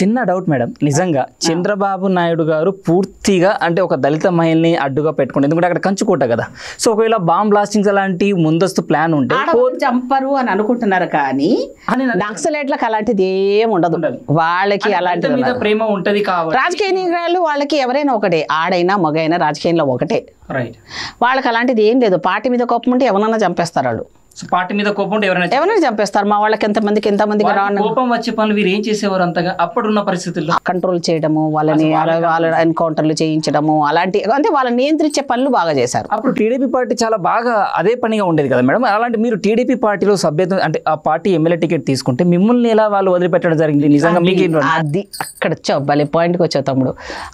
చిన్న doubt madam నిజంగా చంద్రబాబు నాయుడు గారు పూర్తిగా అంటే ఒక దళిత మహిళని అడ్డుగా పెట్టుకుంటే ఎందుకంటే అక్కడ కంచుకోట కదా సో ఒకవేళ బాంబ్ బ్లాస్టింగ్స్ అలాంటి ముందస్తు ప్లాన్ ఉంటే చంపరు అని అనుకుంటున్నారు కానీ నక్సలైట్లకు అలాంటిది ఏం ఉండదు వాళ్ళకి అలాంటి ప్రేమ ఉంటది కాబట్టి రాజకీయ నిర్ణయాలు వాళ్ళకి ఎవరైనా ఒకటే ఆడైనా మగైనా రాజకీయంలో ఒకటే వాళ్ళకి అలాంటిది ఏం లేదు పార్టీ మీద కోపం ఉంటే ఎవరన్నా చంపేస్తారు వాళ్ళు పార్టీ మీద కోపం ఎవరైనా ఎవరైనా చంపేస్తారు మా వాళ్ళకి ఎంతమందికి ఎంతమందికి రాను కోపం వచ్చే పనులు వీరు ఏం చేసేవారు అంతగా అప్పుడున్న పరిస్థితుల్లో కంట్రోల్ చేయడము వాళ్ళని వాళ్ళ ఎన్కౌంటర్లు చేయించడము అలాంటి అంటే వాళ్ళని నియంత్రించే పనులు బాగా చేశారు అప్పుడు టీడీపీ పార్టీ చాలా బాగా అదే పనిగా ఉండేది కదా మేడం అలాంటి మీరు టీడీపీ పార్టీలో సభ్యత్వం అంటే ఆ పార్టీ ఎమ్మెల్యే టికెట్ తీసుకుంటే మిమ్మల్ని ఎలా వాళ్ళు వదిలిపెట్టడం జరిగింది నిజంగా మీకు అది అక్కడ వచ్చావు పాయింట్కి వచ్చే తమ్ముడు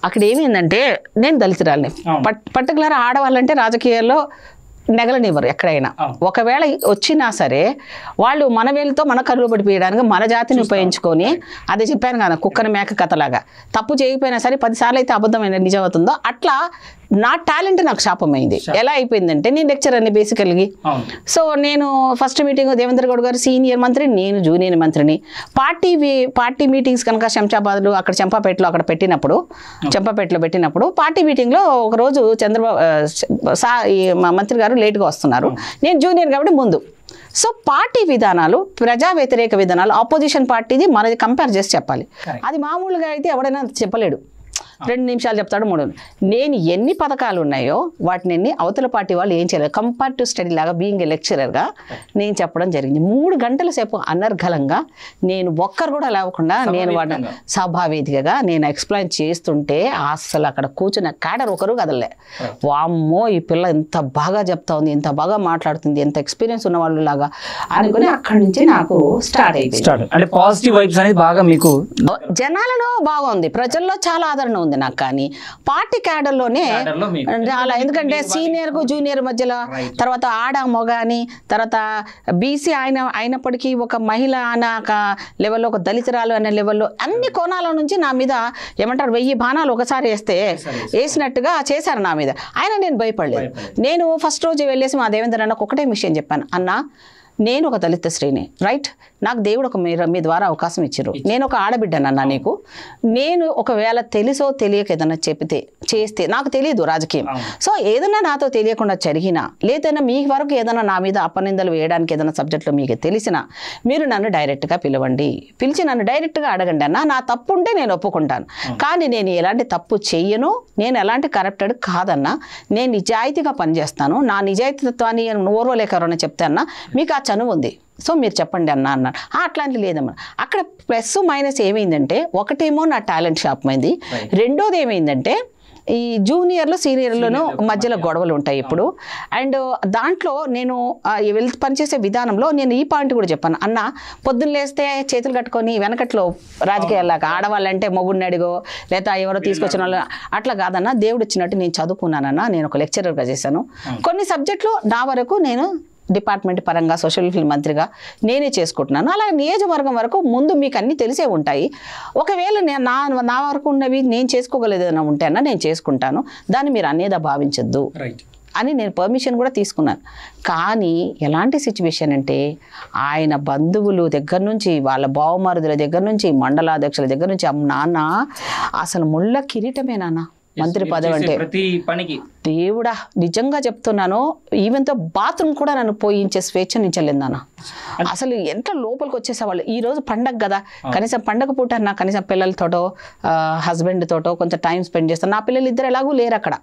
అక్కడ ఏమైందంటే నేను దళితురాలని పర్టికులర్ ఆడవాళ్ళంటే రాజకీయాల్లో నెగలనివ్వరు ఎక్కడైనా ఒకవేళ వచ్చినా సరే వాళ్ళు మన వేలతో మన కరువు పడిపోయడానికి మన జాతిని ఉపయోగించుకొని అది చెప్పాను కదా కుక్కని మేక కథలాగా తప్పు చేయకపోయినా సరే పదిసార్లు అయితే అబద్ధమైన నిజమవుతుందో అట్లా నా టాలెంట్ నాకు శాపమైంది ఎలా అయిపోయిందంటే నేను లెక్చర్ అని బేసికల్గి సో నేను ఫస్ట్ మీటింగ్ దేవేంద్ర గౌడ్ గారు సీనియర్ మంత్రి నేను జూనియర్ మంత్రిని పార్టీ పార్టీ మీటింగ్స్ కనుక శంషాబాద్లో అక్కడ చంపాపేటలో అక్కడ పెట్టినప్పుడు చంపాపేటలో పెట్టినప్పుడు పార్టీ మీటింగ్లో ఒకరోజు చంద్రబాబు మా మంత్రి గారు లేట్గా వస్తున్నారు నేను జూనియర్ కాబట్టి ముందు సో పార్టీ విధానాలు ప్రజా వ్యతిరేక విధానాలు ఆపోజిషన్ పార్టీది మనది కంపేర్ చేసి చెప్పాలి అది మామూలుగా అయితే ఎవడైనా చెప్పలేడు రెండు నిమిషాలు చెప్తాడు మూడు నేను ఎన్ని పథకాలు ఉన్నాయో వాటిని ఎన్ని అవతల పార్టీ వాళ్ళు ఏం చేయలేదు కంపారిటివ్ స్టడీ లాగా బీయింగ్ ఏ లెక్చరర్గా నేను చెప్పడం జరిగింది మూడు గంటల సేపు అనర్ఘలంగా నేను ఒక్కరు కూడా లేవకుండా నేను వాడిని సభావేదికగా నేను ఎక్స్ప్లెయిన్ చేస్తుంటే అసలు అక్కడ కూర్చున్న క్యాడర్ ఒకరు కదలే వామ్మో ఈ పిల్ల ఎంత బాగా చెప్తా ఉంది ఎంత బాగా మాట్లాడుతుంది ఎంత ఎక్స్పీరియన్స్ ఉన్న వాళ్ళు లాగా అనుకుని అక్కడి నుంచి నాకు స్టార్ట్ అయింది అంటే పాజిటివ్ వైబ్స్ అనేది బాగా మీకు జనాలలో బాగుంది ప్రజల్లో చాలా ఆదరణ ఉంది ఉంది నాకు కానీ పార్టీ క్యాడర్లోనే అలా ఎందుకంటే సీనియర్కు జూనియర్ మధ్యలో తర్వాత ఆడ మొగ అని తర్వాత బీసీ ఆయన అయినప్పటికీ ఒక మహిళ అనే లెవెల్లో ఒక దళితురాలు అనే లెవెల్లో అన్ని కోణాల నుంచి నా మీద ఏమంటారు వెయ్యి బాణాలు ఒకసారి వేస్తే వేసినట్టుగా చేశారు నా మీద ఆయన నేను భయపడలేదు నేను ఫస్ట్ రోజు వెళ్ళేసి మా దేవేంద్ర అన్నకు ఒకటే విషయం చెప్పాను అన్న నేను ఒక దళిత స్త్రీని రైట్ నాకు దేవుడు ఒక మీ మీ ద్వారా అవకాశం ఇచ్చారు నేను ఒక ఆడబిడ్డనన్నా నీకు నేను ఒకవేళ తెలుసో తెలియక ఏదైనా చెప్తే చేస్తే నాకు తెలియదు రాజకీయం సో ఏదైనా నాతో తెలియకుండా జరిగినా లేదైనా మీ వరకు ఏదైనా నా మీద అపనిందలు వేయడానికి ఏదైనా సబ్జెక్టులో మీకు తెలిసినా మీరు నన్ను డైరెక్ట్గా పిలవండి పిలిచి నన్ను డైరెక్ట్గా అడగండి అన్న నా తప్పు ఉంటే నేను ఒప్పుకుంటాను కానీ నేను ఎలాంటి తప్పు చెయ్యను నేను ఎలాంటి కరప్టెడ్ కాదన్నా నేను నిజాయితీగా పనిచేస్తాను నా నిజాయితీత్వాన్ని నేను నోర్వలేకరని చెప్తే అన్న మీకు ఆ చనువు ఉంది సో మీరు చెప్పండి అన్న అన్నారు అట్లాంటి లేదమ్మా అక్కడ ప్లస్ మైనస్ ఏమైందంటే ఒకటేమో నా టాలెంట్ షాప్ అయింది రెండోది ఏమైందంటే ఈ జూనియర్లు సీనియర్లను మధ్యలో గొడవలు ఉంటాయి ఇప్పుడు అండ్ దాంట్లో నేను వెళ్తూ పనిచేసే విధానంలో నేను ఈ పాయింట్ కూడా చెప్పాను అన్న పొద్దున్న లేస్తే చేతులు కట్టుకొని వెనకట్లో రాజకీయాల్లాగా ఆడవాళ్ళంటే మొగుడిని అడిగో లేదా ఎవరో తీసుకొచ్చిన వాళ్ళు అట్లా కాదన్న దేవుడు వచ్చినట్టు నేను చదువుకున్నానన్న నేను ఒక లెక్చరర్గా చేశాను కొన్ని సబ్జెక్టులు నా వరకు నేను డిపార్ట్మెంట్ పరంగా సోషల్ వెల్ఫేర్ మంత్రిగా నేనే చేసుకుంటున్నాను అలా నియోజకవర్గం వరకు ముందు మీకు అన్నీ తెలిసే ఉంటాయి ఒకవేళ నా నా వరకు ఉన్నవి నేను చేసుకోగలేదన్నా ఉంటేనా నేను చేసుకుంటాను దాన్ని మీరు అనేదా భావించద్దు అని నేను పర్మిషన్ కూడా తీసుకున్నాను కానీ ఎలాంటి సిచ్యువేషన్ అంటే ఆయన బంధువులు దగ్గర నుంచి వాళ్ళ బావమరుదుల దగ్గర నుంచి మండలాధ్యక్షుల దగ్గర నుంచి నాన్న అసలు ముళ్ళ కిరీటమే నాన్న మంత్రి పదవి అంటే పనికి దేవుడా నిజంగా చెప్తున్నాను ఈవెన్తో బాత్రూమ్ కూడా నన్ను పోయించే నుంచి నాన్న అసలు ఎంత లోపలికి వచ్చేసేవాళ్ళు ఈ రోజు పండగ కదా కనీసం పండగ పూట నా కనీసం పిల్లలతోటో హస్బెండ్ కొంచెం టైం స్పెండ్ చేస్తాను నా పిల్లలు ఇద్దరు ఎలాగూ లేరు అక్కడ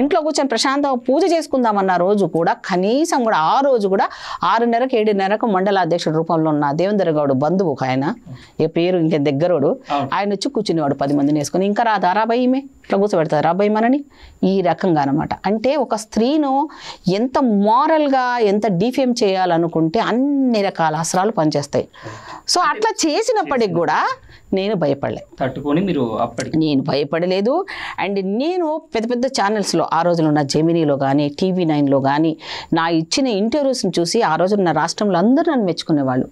ఇంట్లో కూర్చొని ప్రశాంతంగా పూజ చేసుకుందామన్న రోజు కూడా కనీసం కూడా ఆ రోజు కూడా ఆరున్నరకు ఏడున్నరకు మండలాధ్యక్షుడి రూపంలో ఉన్న దేవేందర్ గౌడ్ బంధువు ఆయన ఏ పేరు ఇంక దగ్గరోడు ఆయన వచ్చి కూర్చునేవాడు పది మందిని వేసుకుని ఇంకా రాదా రాబాయి ఇట్లా కూర్చోబెడతారు రాబాయి మనని ఈ రకంగా అనమాట అంటే ఒక స్త్రీను ఎంత మారల్గా ఎంత డిఫేమ్ చేయాలనుకుంటే అన్ని రకాల అసరాలు పనిచేస్తాయి సో అట్లా చేసినప్పటికి కూడా నేను భయపడలే తట్టుకొని మీరు అప్పటికి నేను భయపడలేదు అండ్ నేను పెద్ద పెద్ద ఛానల్స్లో ఆ రోజున నా జెమినీలో కానీ టీవీ నైన్లో కానీ నా ఇచ్చిన ఇంటర్వ్యూస్ని చూసి ఆ రోజున నా రాష్ట్రంలో అందరూ నన్ను మెచ్చుకునేవాళ్ళు